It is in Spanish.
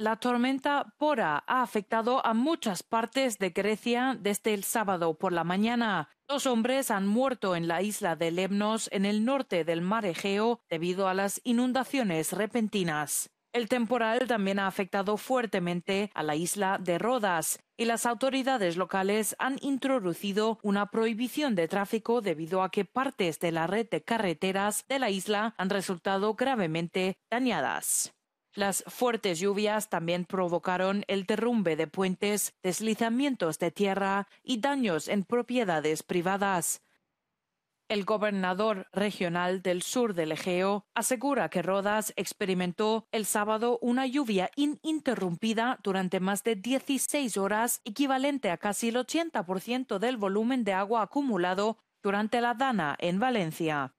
La tormenta Pora ha afectado a muchas partes de Grecia desde el sábado por la mañana. Dos hombres han muerto en la isla de Lemnos, en el norte del mar Egeo, debido a las inundaciones repentinas. El temporal también ha afectado fuertemente a la isla de Rodas y las autoridades locales han introducido una prohibición de tráfico debido a que partes de la red de carreteras de la isla han resultado gravemente dañadas. Las fuertes lluvias también provocaron el derrumbe de puentes, deslizamientos de tierra y daños en propiedades privadas. El gobernador regional del sur del Egeo asegura que Rodas experimentó el sábado una lluvia ininterrumpida durante más de 16 horas, equivalente a casi el 80% del volumen de agua acumulado durante la Dana en Valencia.